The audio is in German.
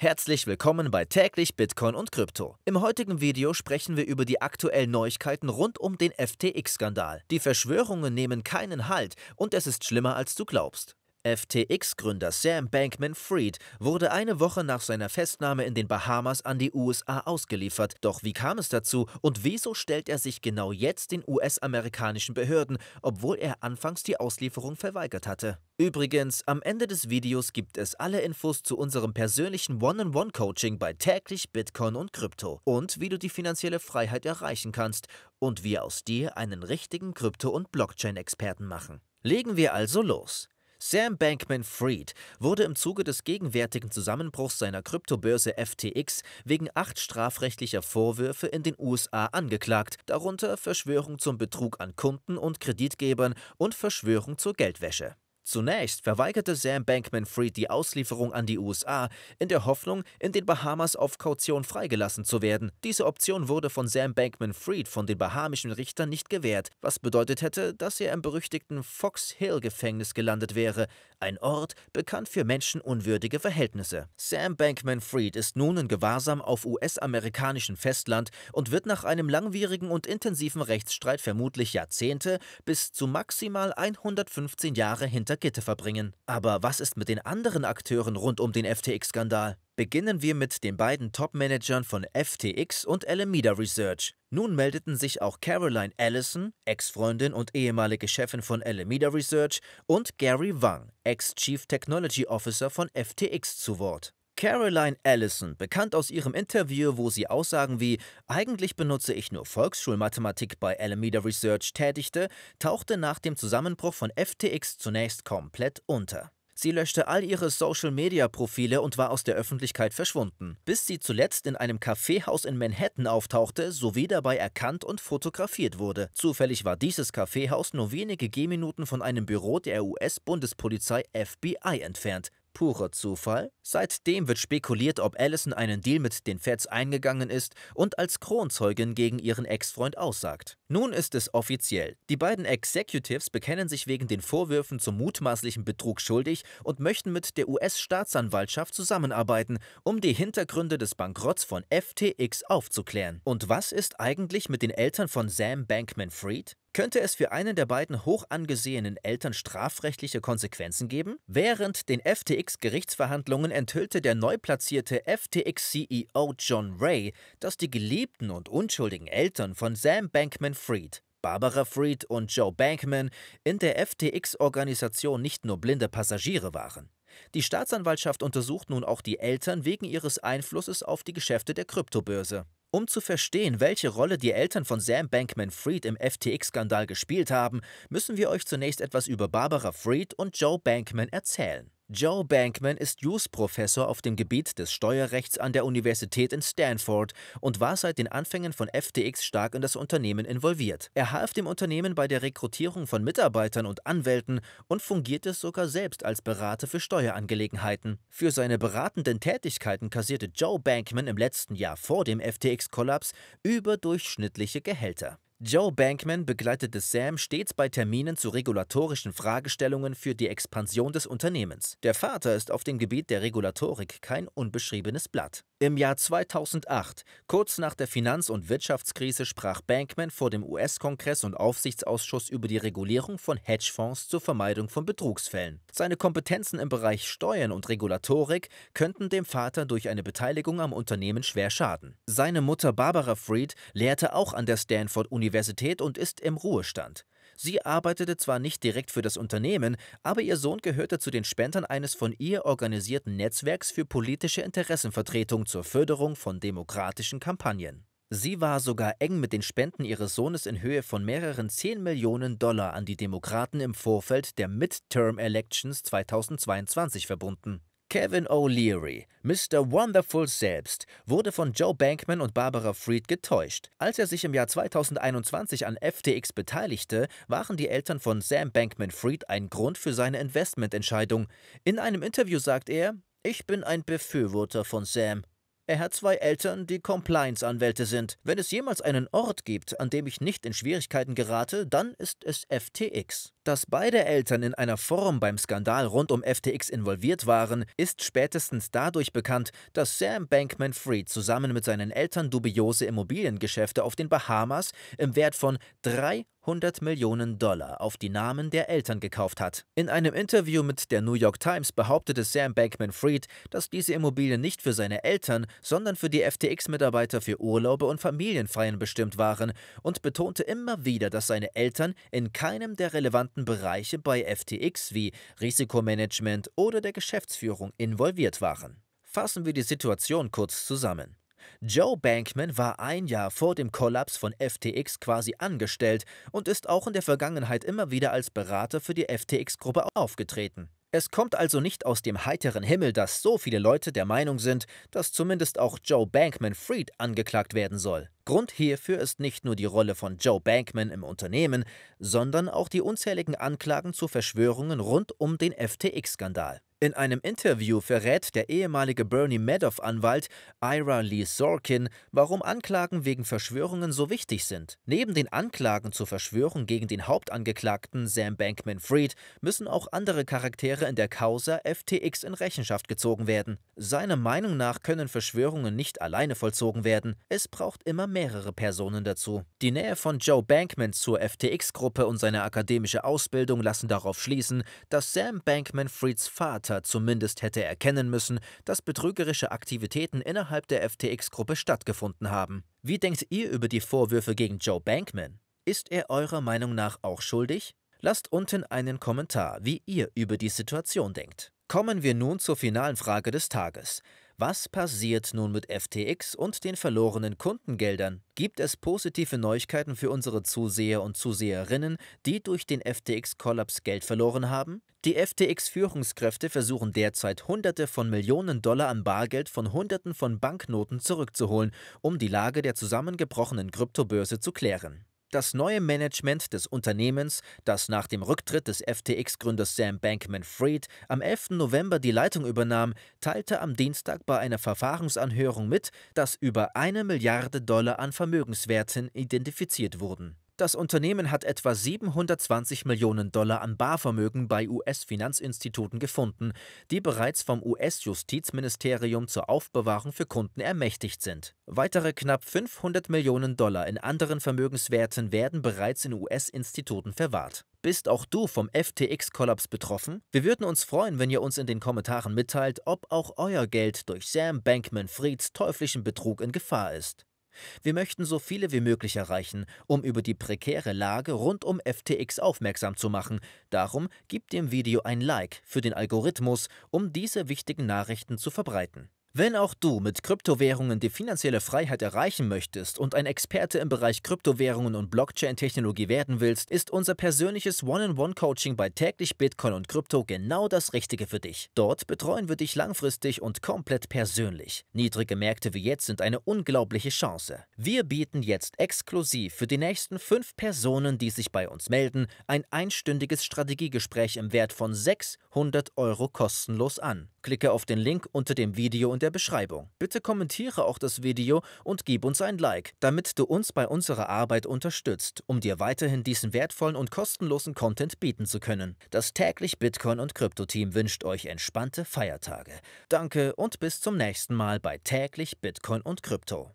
Herzlich willkommen bei täglich Bitcoin und Krypto. Im heutigen Video sprechen wir über die aktuellen Neuigkeiten rund um den FTX-Skandal. Die Verschwörungen nehmen keinen Halt und es ist schlimmer als du glaubst. FTX-Gründer Sam Bankman-Fried wurde eine Woche nach seiner Festnahme in den Bahamas an die USA ausgeliefert. Doch wie kam es dazu und wieso stellt er sich genau jetzt den US-amerikanischen Behörden, obwohl er anfangs die Auslieferung verweigert hatte? Übrigens, am Ende des Videos gibt es alle Infos zu unserem persönlichen One-on-One-Coaching bei täglich Bitcoin und Krypto und wie du die finanzielle Freiheit erreichen kannst und wie aus dir einen richtigen Krypto- und Blockchain-Experten machen. Legen wir also los. Sam Bankman Fried wurde im Zuge des gegenwärtigen Zusammenbruchs seiner Kryptobörse FTX wegen acht strafrechtlicher Vorwürfe in den USA angeklagt, darunter Verschwörung zum Betrug an Kunden und Kreditgebern und Verschwörung zur Geldwäsche. Zunächst verweigerte Sam Bankman-Fried die Auslieferung an die USA in der Hoffnung, in den Bahamas auf Kaution freigelassen zu werden. Diese Option wurde von Sam Bankman-Fried von den bahamischen Richtern nicht gewährt, was bedeutet hätte, dass er im berüchtigten Fox Hill-Gefängnis gelandet wäre, ein Ort bekannt für menschenunwürdige Verhältnisse. Sam Bankman-Fried ist nun in Gewahrsam auf US-amerikanischem Festland und wird nach einem langwierigen und intensiven Rechtsstreit vermutlich Jahrzehnte bis zu maximal 115 Jahre hinter Brigitte verbringen. Aber was ist mit den anderen Akteuren rund um den FTX-Skandal? Beginnen wir mit den beiden Top-Managern von FTX und Alameda Research. Nun meldeten sich auch Caroline Allison, Ex-Freundin und ehemalige Chefin von Alameda Research, und Gary Wang, Ex-Chief Technology Officer von FTX zu Wort. Caroline Allison, bekannt aus ihrem Interview, wo sie Aussagen wie eigentlich benutze ich nur Volksschulmathematik bei Alameda Research tätigte, tauchte nach dem Zusammenbruch von FTX zunächst komplett unter. Sie löschte all ihre Social-Media-Profile und war aus der Öffentlichkeit verschwunden, bis sie zuletzt in einem Kaffeehaus in Manhattan auftauchte sowie dabei erkannt und fotografiert wurde. Zufällig war dieses Kaffeehaus nur wenige Gehminuten von einem Büro der US-Bundespolizei FBI entfernt purer Zufall? Seitdem wird spekuliert, ob Allison einen Deal mit den Feds eingegangen ist und als Kronzeugin gegen ihren Ex-Freund aussagt. Nun ist es offiziell. Die beiden Executives bekennen sich wegen den Vorwürfen zum mutmaßlichen Betrug schuldig und möchten mit der US-Staatsanwaltschaft zusammenarbeiten, um die Hintergründe des Bankrotts von FTX aufzuklären. Und was ist eigentlich mit den Eltern von Sam Bankman-Fried? könnte es für einen der beiden hoch angesehenen Eltern strafrechtliche Konsequenzen geben? Während den FTX-Gerichtsverhandlungen enthüllte der neu platzierte FTX-CEO John Ray, dass die geliebten und unschuldigen Eltern von Sam Bankman Fried Barbara Fried und Joe Bankman in der FTX-Organisation nicht nur blinde Passagiere waren. Die Staatsanwaltschaft untersucht nun auch die Eltern wegen ihres Einflusses auf die Geschäfte der Kryptobörse. Um zu verstehen, welche Rolle die Eltern von Sam Bankman Fried im FTX-Skandal gespielt haben, müssen wir euch zunächst etwas über Barbara Fried und Joe Bankman erzählen. Joe Bankman ist Jus-Professor auf dem Gebiet des Steuerrechts an der Universität in Stanford und war seit den Anfängen von FTX stark in das Unternehmen involviert. Er half dem Unternehmen bei der Rekrutierung von Mitarbeitern und Anwälten und fungierte sogar selbst als Berater für Steuerangelegenheiten. Für seine beratenden Tätigkeiten kassierte Joe Bankman im letzten Jahr vor dem FTX-Kollaps überdurchschnittliche Gehälter. Joe Bankman begleitete Sam stets bei Terminen zu regulatorischen Fragestellungen für die Expansion des Unternehmens. Der Vater ist auf dem Gebiet der Regulatorik kein unbeschriebenes Blatt. Im Jahr 2008, kurz nach der Finanz- und Wirtschaftskrise, sprach Bankman vor dem US-Kongress und Aufsichtsausschuss über die Regulierung von Hedgefonds zur Vermeidung von Betrugsfällen. Seine Kompetenzen im Bereich Steuern und Regulatorik könnten dem Vater durch eine Beteiligung am Unternehmen schwer schaden. Seine Mutter Barbara Fried lehrte auch an der Stanford Universität Universität und ist im Ruhestand. Sie arbeitete zwar nicht direkt für das Unternehmen, aber ihr Sohn gehörte zu den Spendern eines von ihr organisierten Netzwerks für politische Interessenvertretung zur Förderung von demokratischen Kampagnen. Sie war sogar eng mit den Spenden ihres Sohnes in Höhe von mehreren 10 Millionen Dollar an die Demokraten im Vorfeld der Midterm Elections 2022 verbunden. Kevin O'Leary, Mr. Wonderful selbst, wurde von Joe Bankman und Barbara Fried getäuscht. Als er sich im Jahr 2021 an FTX beteiligte, waren die Eltern von Sam Bankman Fried ein Grund für seine Investmententscheidung. In einem Interview sagt er, ich bin ein Befürworter von Sam. Er hat zwei Eltern, die Compliance-Anwälte sind. Wenn es jemals einen Ort gibt, an dem ich nicht in Schwierigkeiten gerate, dann ist es FTX. Dass beide Eltern in einer Form beim Skandal rund um FTX involviert waren, ist spätestens dadurch bekannt, dass Sam Bankman Fried zusammen mit seinen Eltern dubiose Immobiliengeschäfte auf den Bahamas im Wert von 300 Millionen Dollar auf die Namen der Eltern gekauft hat. In einem Interview mit der New York Times behauptete Sam Bankman Fried, dass diese Immobilien nicht für seine Eltern, sondern für die FTX-Mitarbeiter für Urlaube und Familienfeiern bestimmt waren und betonte immer wieder, dass seine Eltern in keinem der relevanten bestimmten Bereiche bei FTX wie Risikomanagement oder der Geschäftsführung involviert waren. Fassen wir die Situation kurz zusammen. Joe Bankman war ein Jahr vor dem Kollaps von FTX quasi angestellt und ist auch in der Vergangenheit immer wieder als Berater für die FTX-Gruppe aufgetreten. Es kommt also nicht aus dem heiteren Himmel, dass so viele Leute der Meinung sind, dass zumindest auch Joe Bankman Freed angeklagt werden soll. Grund hierfür ist nicht nur die Rolle von Joe Bankman im Unternehmen, sondern auch die unzähligen Anklagen zu Verschwörungen rund um den FTX-Skandal. In einem Interview verrät der ehemalige Bernie Madoff-Anwalt Ira Lee Sorkin, warum Anklagen wegen Verschwörungen so wichtig sind. Neben den Anklagen zur Verschwörung gegen den Hauptangeklagten Sam Bankman Fried müssen auch andere Charaktere in der Causa FTX in Rechenschaft gezogen werden. Seiner Meinung nach können Verschwörungen nicht alleine vollzogen werden. Es braucht immer mehrere Personen dazu. Die Nähe von Joe Bankman zur FTX-Gruppe und seine akademische Ausbildung lassen darauf schließen, dass Sam Bankman Frieds Vater Berater zumindest hätte erkennen müssen, dass betrügerische Aktivitäten innerhalb der FTX-Gruppe stattgefunden haben. Wie denkt ihr über die Vorwürfe gegen Joe Bankman? Ist er eurer Meinung nach auch schuldig? Lasst unten einen Kommentar, wie ihr über die Situation denkt. Kommen wir nun zur finalen Frage des Tages. Was passiert nun mit FTX und den verlorenen Kundengeldern? Gibt es positive Neuigkeiten für unsere Zuseher und Zuseherinnen, die durch den FTX-Kollaps Geld verloren haben? Die FTX-Führungskräfte versuchen derzeit Hunderte von Millionen Dollar an Bargeld von Hunderten von Banknoten zurückzuholen, um die Lage der zusammengebrochenen Kryptobörse zu klären. Das neue Management des Unternehmens, das nach dem Rücktritt des FTX-Gründers Sam Bankman-Fried am 11. November die Leitung übernahm, teilte am Dienstag bei einer Verfahrensanhörung mit, dass über eine Milliarde Dollar an Vermögenswerten identifiziert wurden das Unternehmen hat etwa 720 Millionen Dollar an Barvermögen bei US-Finanzinstituten gefunden, die bereits vom US-Justizministerium zur Aufbewahrung für Kunden ermächtigt sind. Weitere knapp 500 Millionen Dollar in anderen Vermögenswerten werden bereits in US-Instituten verwahrt. Bist auch du vom FTX-Kollaps betroffen? Wir würden uns freuen, wenn ihr uns in den Kommentaren mitteilt, ob auch euer Geld durch Sam Bankman-Frieds teuflischen Betrug in Gefahr ist. Wir möchten so viele wie möglich erreichen, um über die prekäre Lage rund um FTX aufmerksam zu machen. Darum gibt dem Video ein Like für den Algorithmus, um diese wichtigen Nachrichten zu verbreiten. Wenn auch du mit Kryptowährungen die finanzielle Freiheit erreichen möchtest und ein Experte im Bereich Kryptowährungen und Blockchain-Technologie werden willst, ist unser persönliches One-on-One-Coaching bei täglich Bitcoin und Krypto genau das Richtige für dich. Dort betreuen wir dich langfristig und komplett persönlich. Niedrige Märkte wie jetzt sind eine unglaubliche Chance. Wir bieten jetzt exklusiv für die nächsten fünf Personen, die sich bei uns melden, ein einstündiges Strategiegespräch im Wert von 600 Euro kostenlos an. Klicke auf den Link unter dem Video in der Beschreibung. Bitte kommentiere auch das Video und gib uns ein Like, damit du uns bei unserer Arbeit unterstützt, um dir weiterhin diesen wertvollen und kostenlosen Content bieten zu können. Das täglich Bitcoin und Krypto-Team wünscht euch entspannte Feiertage. Danke und bis zum nächsten Mal bei täglich Bitcoin und Krypto.